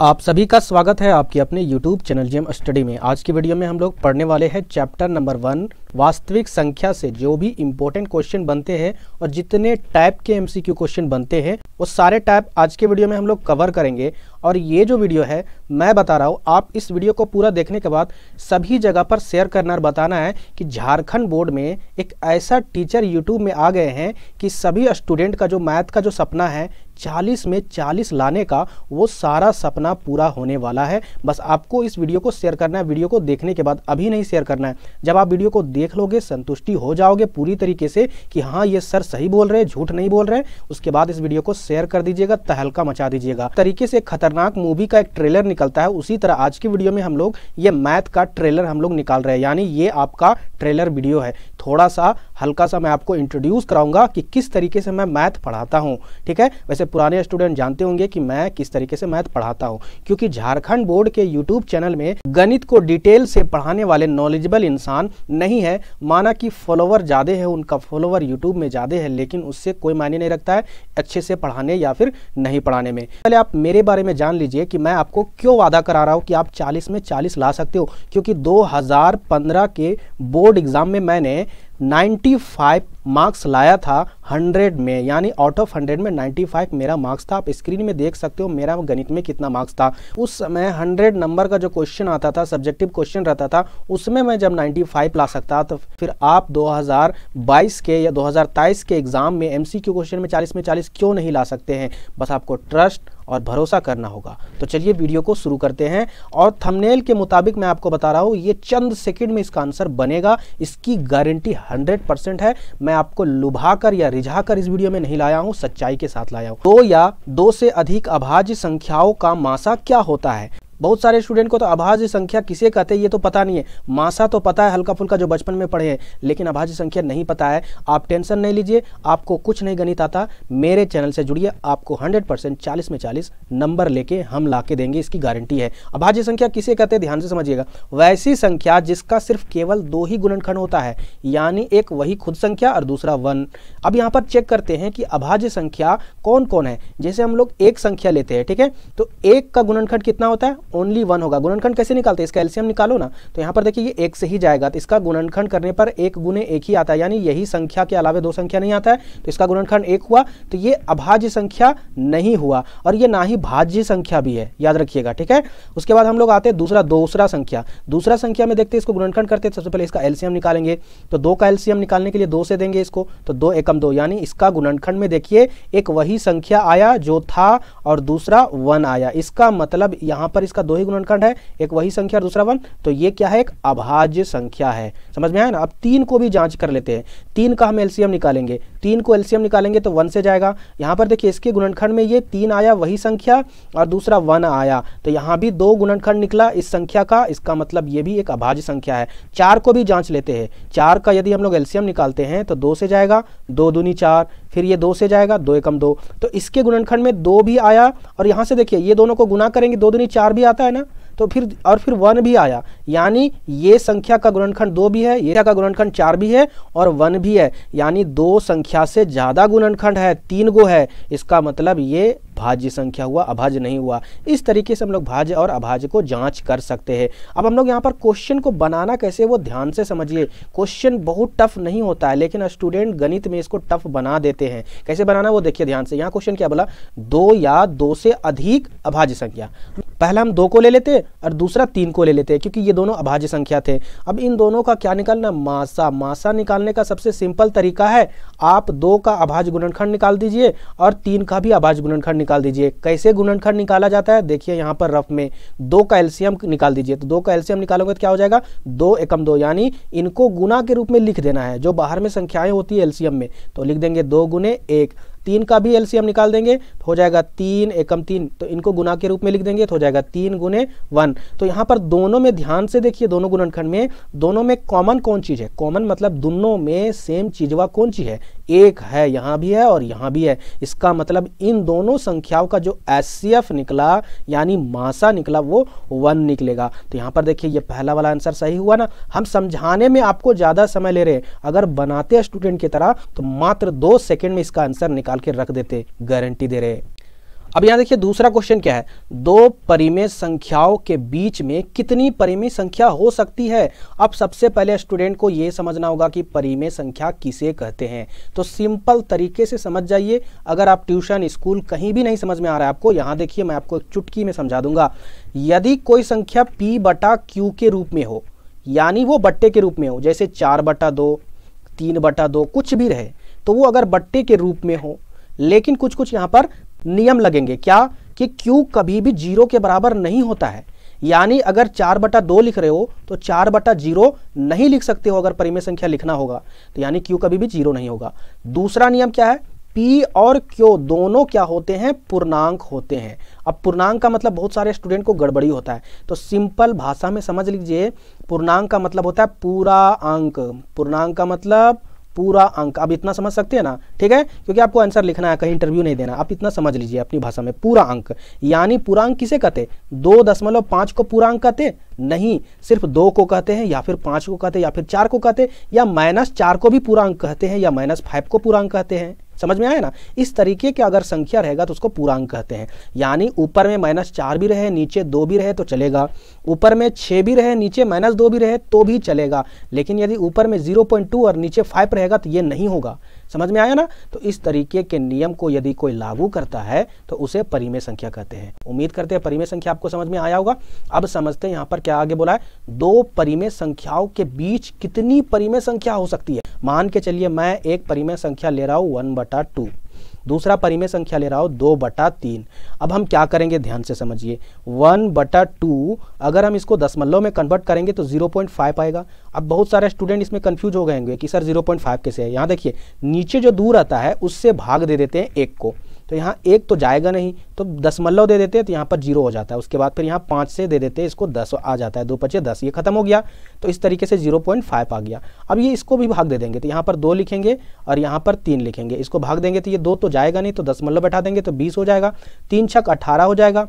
आप सभी का स्वागत है आपके अपने YouTube चैनल जीएम स्टडी में आज की वीडियो में हम लोग पढ़ने वाले हैं चैप्टर नंबर वन वास्तविक संख्या से जो भी इम्पोर्टेंट क्वेश्चन बनते हैं और जितने टाइप के एमसीक्यू क्वेश्चन बनते हैं वो सारे टाइप आज के वीडियो में हम लोग कवर करेंगे और ये जो वीडियो है मैं बता रहा हूँ आप इस वीडियो को पूरा देखने के बाद सभी जगह पर शेयर करना और बताना है कि झारखंड बोर्ड में एक ऐसा टीचर यूट्यूब में आ गए हैं कि सभी स्टूडेंट का जो मैथ का जो सपना है 40 में 40 लाने का वो सारा सपना पूरा होने वाला है बस आपको इस वीडियो को शेयर करना है वीडियो को देखने के बाद अभी नहीं शेयर करना है जब आप वीडियो को देख लोगे संतुष्टि हो जाओगे पूरी तरीके से कि हाँ ये सर सही बोल रहे हैं झूठ नहीं बोल रहे उसके बाद इस वीडियो को शेयर कर दीजिएगा तहलका मचा दीजिएगा तरीके से खतरनाक मूवी का एक ट्रेलर निकलता है उसी तरह आज की वीडियो में हम लोग ये मैथ का ट्रेलर हम लोग निकाल रहे हैं यानी ये आपका ट्रेलर वीडियो है थोड़ा सा हल्का सा मैं आपको इंट्रोड्यूस कराऊंगा कि किस तरीके से मैं मैथ पढ़ाता हूँ ठीक है वैसे पुराने स्टूडेंट जानते होंगे कि मैं किस तरीके से मैथ पढ़ाता हूँ क्योंकि झारखंड बोर्ड के यूट्यूब चैनल में गणित को डिटेल से पढ़ाने वाले नॉलेजेबल इंसान नहीं है माना कि फॉलोवर ज़्यादा है उनका फॉलोवर यूट्यूब में ज़्यादा है लेकिन उससे कोई मायने नहीं रखता है अच्छे से पढ़ाने या फिर नहीं पढ़ाने में पहले आप मेरे बारे में जान लीजिए कि मैं आपको क्यों वादा करा रहा हूँ कि आप चालीस में चालीस ला सकते हो क्योंकि दो के बोर्ड एग्ज़ाम में मैंने 95 मार्क्स लाया था 100 में यानी आउट ऑफ 100 में 95 मेरा मार्क्स था आप स्क्रीन में देख सकते हो मेरा गणित में कितना मार्क्स था उस समय 100 नंबर का जो क्वेश्चन आता था सब्जेक्टिव क्वेश्चन रहता था उसमें मैं जब 95 ला सकता तो फिर आप 2022 के या 2023 के एग्ज़ाम में एमसीक्यू क्वेश्चन में 40 में 40 क्यों नहीं ला सकते हैं बस आपको ट्रस्ट और भरोसा करना होगा तो चलिए वीडियो को शुरू करते हैं और थंबनेल के मुताबिक मैं आपको बता रहा हूँ ये चंद सेकंड में इसका आंसर बनेगा इसकी गारंटी 100 परसेंट है मैं आपको लुभा कर या रिझा कर इस वीडियो में नहीं लाया हूँ सच्चाई के साथ लाया हूँ दो या दो से अधिक अभाज्य संख्याओं का मासा क्या होता है बहुत सारे स्टूडेंट को तो अभाज्य संख्या किसे कहते हैं ये तो पता नहीं है मासा तो पता है हल्का फुल्का जो बचपन में पढ़े हैं लेकिन अभाज्य संख्या नहीं पता है आप टेंशन नहीं लीजिए आपको कुछ नहीं गणित आता मेरे चैनल से जुड़िए आपको हंड्रेड परसेंट चालीस में चालीस नंबर लेके हम ला के देंगे इसकी गारंटी है अभाज्य संख्या किसे कहते हैं ध्यान से समझिएगा वैसी संख्या जिसका सिर्फ केवल दो ही गुणनखंड होता है यानी एक वही खुद संख्या और दूसरा वन अब यहाँ पर चेक करते हैं कि अभाज्य संख्या कौन कौन है जैसे हम लोग एक संख्या लेते हैं ठीक है तो एक का गुणनखंड कितना होता है ओनली वन होगा गुणनखंड कैसे निकालते हैं इसका एल्सियम निकालो ना तो यहाँ पर देखिए ये एक से ही जाएगा तो इसका गुणनखंड करने पर एक गुने एक ही आता है यानी यही संख्या के अलावा दो संख्या नहीं आता है तो इसका गुणनखंड एक हुआ तो ये अभाज्य संख्या नहीं हुआ और ये ना ही भाज्य संख्या भी है याद रखिएगा ठीक है उसके बाद हम लोग आते हैं दूसरा दूसरा संख्या दूसरा संख्या में देखते हैं इसको गुणनखंड करते हैं तो सबसे पहले इसका एल्सियम निकालेंगे तो दो का एल्सियम निकालने के लिए दो से देंगे इसको तो दो एकम दो यानी इसका गुणनखंड में देखिए एक वही संख्या आया जो था और दूसरा वन आया इसका मतलब यहाँ पर इसका इसका दो ही गुणनखंड है एक वही संख्या और दूसरा वन तो ये क्या है एक अभाज्य संख्या है समझ में आया ना अब तीन को भी जांच कर लेते हैं तीन का हम एलसीएम निकालेंगे तीन को एलसीएम निकालेंगे तो वन से जाएगा यहाँ पर देखिए इसके गुणनखंड में ये तीन आया वही संख्या और दूसरा वन आया तो यहाँ भी दो गुणनखंड निकला इस संख्या का इसका मतलब ये भी एक अभाज्य संख्या है चार को भी जाँच लेते हैं चार का यदि हम लोग एलसीएम निकालते हैं तो दो से जाएगा दो दूनी चार फिर ये दो से जाएगा दो एकम दो तो इसके गुणनखंड में दो भी आया और यहाँ से देखिए ये दोनों को गुना करेंगे दो दिन चार भी आता है ना तो फिर और फिर वन भी आया यानी ये संख्या का गुणनखंड दो भी है ये का गुणनखंड चार भी है और वन भी है यानी दो संख्या से ज़्यादा गुणनखंड है तीन गो है इसका मतलब ये भाज्य संख्या हुआ अभाज्य नहीं हुआ इस तरीके से हम लोग भाज्य और अभाज्य को जांच कर सकते हैं अब हम लोग यहाँ पर क्वेश्चन को बनाना कैसे वो ध्यान से समझिए क्वेश्चन बहुत टफ नहीं होता है लेकिन स्टूडेंट गणित में इसको टफ बना देते हैं कैसे बनाना वो देखिए ध्यान से यहाँ क्वेश्चन क्या बोला दो या दो से अधिक अभाज्य संख्या पहला हम दो को ले लेते और दूसरा तीन को ले लेते क्योंकि ये दोनों अभाज्य संख्या थे अब इन दोनों का क्या निकालना मासा मासा निकालने का सबसे सिंपल तरीका है आप दो का अभाज्य गुणनखंड निकाल दीजिए और तीन का भी अभाज्य गुणनखंड निकाल दीजिए कैसे गुणनखंड निकाला जाता है देखिए यहाँ पर रफ में दो का एल्सियम निकाल दीजिए तो दो का एल्सियम निकालोगे तो क्या हो जाएगा दो एकम दो यानी इनको गुना के रूप में लिख देना है जो बाहर में संख्याएं होती है एल्सियम में तो लिख देंगे दो गुने एक तीन का भी एलसीएम निकाल देंगे तो हो जाएगा तीन एकम तीन तो इनको गुना के रूप में लिख देंगे तो हो जाएगा तीन गुने वन तो यहाँ पर दोनों में ध्यान से देखिए दोनों गुणनखंड में दोनों में कॉमन कौन चीज़ है कॉमन मतलब दोनों में सेम चीजवा कौन चीज़ है एक है यहाँ भी है और यहाँ भी है इसका मतलब इन दोनों संख्याओं का जो एस निकला यानी मासा निकला वो वन निकलेगा तो यहाँ पर देखिए ये पहला वाला आंसर सही हुआ ना हम समझाने में आपको ज़्यादा समय ले रहे हैं अगर बनाते स्टूडेंट की तरह तो मात्र दो सेकेंड में इसका आंसर निकाल निकाल के रख देते गारंटी दे रहे अब यहाँ देखिए दूसरा क्वेश्चन क्या है दो परिमेय संख्याओं के बीच में कितनी परिमेय संख्या हो सकती है अब सबसे पहले स्टूडेंट को यह समझना होगा कि परिमेय संख्या किसे कहते हैं तो सिंपल तरीके से समझ जाइए अगर आप ट्यूशन स्कूल कहीं भी नहीं समझ में आ रहा है आपको यहाँ देखिए मैं आपको चुटकी में समझा दूंगा यदि कोई संख्या पी बटा क्यू के रूप में हो यानी वो बट्टे के रूप में हो जैसे चार बटा दो तीन बटा दो कुछ भी रहे तो वो अगर बट्टे के रूप में हो लेकिन कुछ कुछ यहाँ पर नियम लगेंगे क्या कि क्यू कभी भी जीरो के बराबर नहीं होता है यानी अगर चार बटा दो लिख रहे हो तो चार बटा जीरो नहीं लिख सकते हो अगर परिमेय संख्या लिखना होगा तो यानी क्यू कभी भी जीरो नहीं होगा दूसरा नियम क्या है पी और क्यू दोनों क्या होते हैं पूर्णांक होते हैं अब पूर्णांक का मतलब बहुत सारे स्टूडेंट को गड़बड़ी होता है तो सिंपल भाषा में समझ लीजिए पूर्णांक का मतलब होता है पूरा अंक पूर्णांक का मतलब पूरा अंक आप इतना समझ सकते हैं ना ठीक है क्योंकि आपको आंसर लिखना है कहीं इंटरव्यू नहीं देना आप इतना समझ लीजिए अपनी भाषा में पूरा अंक यानी पूरा अंक किसे कहते दो दशमलव पाँच को पूरा अंक कहते नहीं सिर्फ दो को कहते हैं या फिर पाँच को कहते या फिर चार को कहते या माइनस चार को भी पूरा अंक कहते हैं या माइनस फाइव को पूरा अंक कहते हैं समझ में आया ना इस तरीके के अगर संख्या रहेगा तो उसको पूर्णांक कहते हैं यानी ऊपर में माइनस चार भी रहे नीचे दो भी रहे तो चलेगा ऊपर में छः भी रहे नीचे माइनस दो भी रहे तो भी चलेगा लेकिन यदि ऊपर में जीरो पॉइंट टू और नीचे फाइव रहेगा तो ये नहीं होगा समझ में आया ना तो इस तरीके के नियम को यदि कोई लागू करता है तो उसे परिमेय संख्या कहते हैं उम्मीद करते हैं परिमेय संख्या आपको समझ में आया होगा अब समझते हैं यहाँ पर क्या आगे बोला है दो परिमेय संख्याओं के बीच कितनी परिमेय संख्या हो सकती है मान के चलिए मैं एक परिमेय संख्या ले रहा हूँ वन बटा टू दूसरा परिमेय संख्या ले रहा हूँ दो बटा तीन अब हम क्या करेंगे ध्यान से समझिए वन बटा टू अगर हम इसको दसमलव में कन्वर्ट करेंगे तो जीरो पॉइंट फाइव आएगा अब बहुत सारे स्टूडेंट इसमें कन्फ्यूज हो गएंगे कि सर जीरो पॉइंट फाइव कैसे है यहाँ देखिए नीचे जो दूर आता है उससे भाग दे देते हैं एक को तो यहाँ एक तो जाएगा नहीं तो दसमलव दे देते हैं तो यहाँ पर जीरो हो जाता है उसके बाद फिर यहाँ पाँच से दे देते हैं इसको दस आ जाता है दो पचे दस ये खत्म हो गया तो इस तरीके से जीरो पॉइंट फाइव आ गया अब ये इसको भी भाग दे देंगे तो यहाँ पर दो लिखेंगे और यहाँ पर तीन लिखेंगे इसको भाग देंगे तो ये दो तो जाएगा नहीं तो दसमलव बैठा देंगे तो बीस हो जाएगा तीन छक अट्ठारह हो जाएगा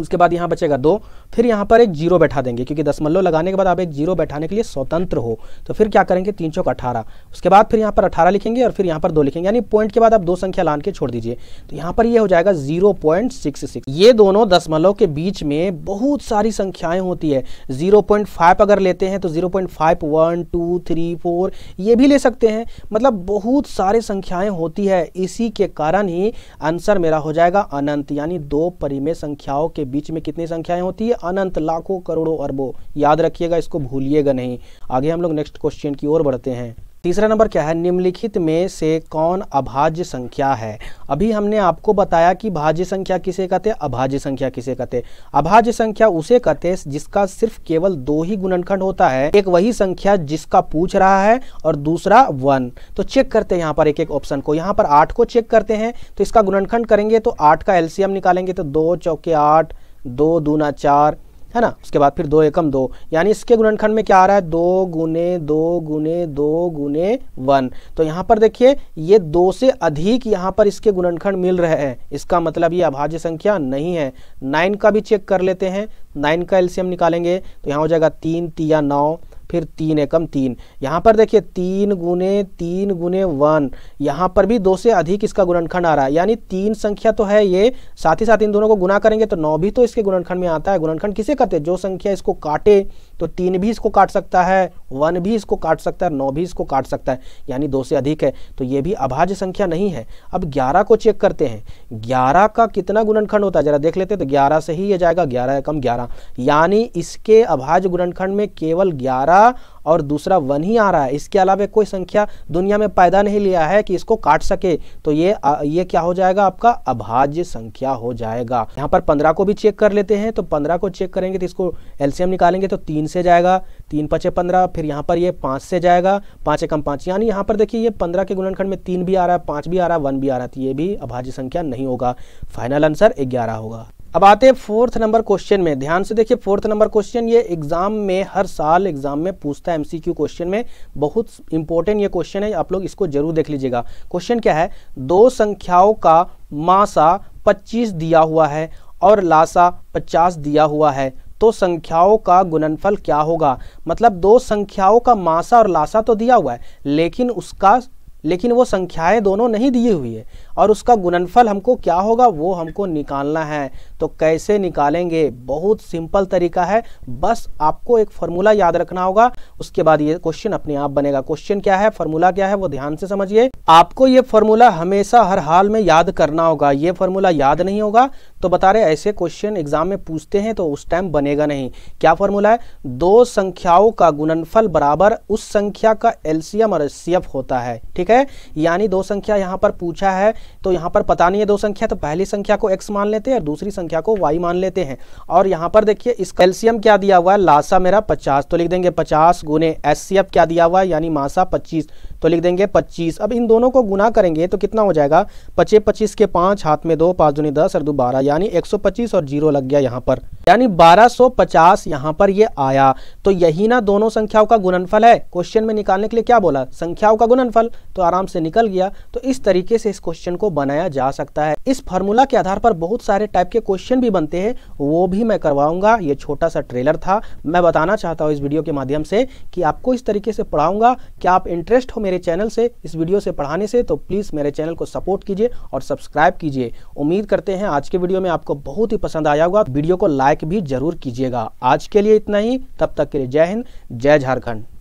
उसके बाद यहाँ बचेगा दो फिर यहाँ पर एक जीरो बैठा देंगे क्योंकि दशमलव लगाने के बाद आप एक जीरो बैठाने के लिए स्वतंत्र हो तो फिर क्या करेंगे तीन चौक अठारह उसके बाद फिर यहाँ पर अठारह लिखेंगे और फिर यहाँ पर दो लिखेंगे यानी पॉइंट के बाद आप दो संख्या लान के छोड़ दीजिए तो यहाँ पर ये हो जाएगा जीरो पॉइंट सिक्स सिक्स ये दोनों दशमलव के बीच में बहुत सारी संख्याएं होती है जीरो पॉइंट फाइव अगर लेते हैं तो zero point five one two three four ये भी ले सकते हैं मतलब बहुत सारे संख्याएं होती है इसी के कारण ही आंसर मेरा हो जाएगा अनंत यानी दो परिमेय संख्याओं के बीच में कितनी संख्याएं होती है अनंत लाखों करोड़ों अरबों याद रखिएगा इसको भूलिएगा नहीं आगे हम लोग नेक्स्ट क्वेश्चन की ओर बढ़ते हैं तीसरा नंबर क्या है निम्नलिखित में से कौन अभाज्य संख्या है अभी हमने आपको बताया कि भाज्य संख्या किसे कहते हैं अभाज्य संख्या किसे कहते हैं अभाज्य संख्या उसे कहते हैं जिसका सिर्फ केवल दो ही गुणनखंड होता है एक वही संख्या जिसका पूछ रहा है और दूसरा वन तो चेक करते हैं यहाँ पर एक एक ऑप्शन को यहाँ पर आठ को चेक करते हैं तो इसका गुणनखंड करेंगे तो आठ का एल्सियम निकालेंगे तो दो चौके आठ दो दूना चार है ना उसके बाद फिर दो एकम दो यानी इसके गुणनखंड में क्या आ रहा है दो गुने दो गुने दो गुने वन तो यहाँ पर देखिए ये दो से अधिक यहाँ पर इसके गुणनखंड मिल रहे हैं इसका मतलब ये अभाज्य संख्या नहीं है नाइन का भी चेक कर लेते हैं नाइन का एलसीएम निकालेंगे तो यहाँ हो जाएगा तीन तिया नौ फिर तीन एकम तीन यहाँ पर देखिए तीन गुने तीन गुने वन यहाँ पर भी दो से अधिक इसका गुणनखंड आ रहा है यानी तीन संख्या तो है ये साथ ही साथ इन दोनों को गुना करेंगे तो नौ भी तो इसके गुणनखंड में आता है गुणनखंड किसे कहते हैं जो संख्या इसको काटे तो तीन भी इसको काट सकता है वन भी इसको काट सकता है नौ भी इसको काट सकता है यानी दो से अधिक है तो ये भी अभाज्य संख्या नहीं है अब ग्यारह को चेक करते हैं ग्यारह का कितना गुणनखंड होता है जरा देख लेते हैं तो ग्यारह से ही ये जाएगा ग्यारह कम ग्यारह यानी इसके अभाज्य गुणनखंड में केवल ग्यारह और दूसरा वन ही आ रहा है इसके अलावा कोई संख्या दुनिया में पैदा नहीं लिया है कि इसको काट सके तो ये ये क्या हो जाएगा आपका अभाज्य संख्या हो जाएगा यहाँ पर पंद्रह को भी चेक कर लेते हैं तो पंद्रह को चेक करेंगे तो इसको एल्सियम निकालेंगे तो तीन से जाएगा तीन पचे पंद्रह फिर यहाँ पर ये पाँच से जाएगा पाँच एकम पाँच यानी यहाँ पर देखिए ये पंद्रह के गुणनखंड में तीन भी आ रहा है पाँच भी आ रहा है वन भी आ रहा है तो ये भी अभाज्य संख्या नहीं होगा फाइनल आंसर ग्यारह होगा अब आते हैं फोर्थ नंबर क्वेश्चन में ध्यान से देखिए फोर्थ नंबर क्वेश्चन ये एग्जाम में हर साल एग्जाम में पूछता है एमसीक्यू क्वेश्चन में बहुत इंपॉर्टेंट ये क्वेश्चन है आप लोग इसको जरूर देख लीजिएगा क्वेश्चन क्या है दो संख्याओं का मासा 25 दिया हुआ है और लासा 50 दिया हुआ है तो संख्याओं का गुणनफल क्या होगा मतलब दो संख्याओं का मासा और लासा तो दिया हुआ है लेकिन उसका लेकिन वो संख्याएं दोनों नहीं दी हुई है और उसका गुणनफल हमको क्या होगा वो हमको निकालना है तो कैसे निकालेंगे बहुत सिंपल तरीका है बस आपको एक फॉर्मूला याद रखना होगा उसके बाद ये क्वेश्चन अपने आप बनेगा क्वेश्चन क्या है फॉर्मूला क्या है वो ध्यान से समझिए आपको ये फॉर्मूला हमेशा हर हाल में याद करना होगा ये फॉर्मूला याद नहीं होगा तो बता रहे ऐसे क्वेश्चन एग्जाम में पूछते हैं तो उस टाइम बनेगा नहीं क्या फॉर्मूला है दो संख्याओं का गुणनफल बराबर उस संख्या का एलसीएम और एस होता है ठीक है यानी दो संख्या यहाँ पर पूछा है तो यहाँ पर पता नहीं है दो संख्या तो पहली संख्या को एक्स मान लेते हैं और दूसरी संख्या को वाई मान लेते हैं और यहाँ पर देखिए इस कैल्शियम क्या दिया हुआ है लाशा मेरा पचास तो लिख देंगे पचास गुने एस क्या दिया हुआ है यानी मासा पच्चीस तो लिख देंगे पच्चीस अब इन दोनों को गुना करेंगे तो कितना हो जाएगा पचे पच्चीस के पांच हाथ में दो पांच दुनी दस और दो बारह यानी एक सौ पच्चीस और जीरो लग गया यहाँ पर यानी बारह सौ पचास यहाँ पर ये आया तो यही ना दोनों संख्याओं का गुणनफल है क्वेश्चन में निकालने के लिए क्या बोला संख्याओं का गुणनफल तो आराम से निकल गया तो इस तरीके से इस क्वेश्चन को बनाया जा सकता है इस फॉर्मूला के आधार पर बहुत सारे टाइप के क्वेश्चन भी बनते हैं वो भी मैं करवाऊंगा ये छोटा सा ट्रेलर था मैं बताना चाहता हूँ इस वीडियो के माध्यम से कि आपको इस तरीके से पढ़ाऊंगा क्या आप इंटरेस्ट हो मेरे चैनल से इस वीडियो से पढ़ाने से तो प्लीज़ मेरे चैनल को सपोर्ट कीजिए और सब्सक्राइब कीजिए उम्मीद करते हैं आज के वीडियो में आपको बहुत ही पसंद आया होगा वीडियो को लाइक भी जरूर कीजिएगा आज के लिए इतना ही तब तक के लिए जय हिंद जय झारखंड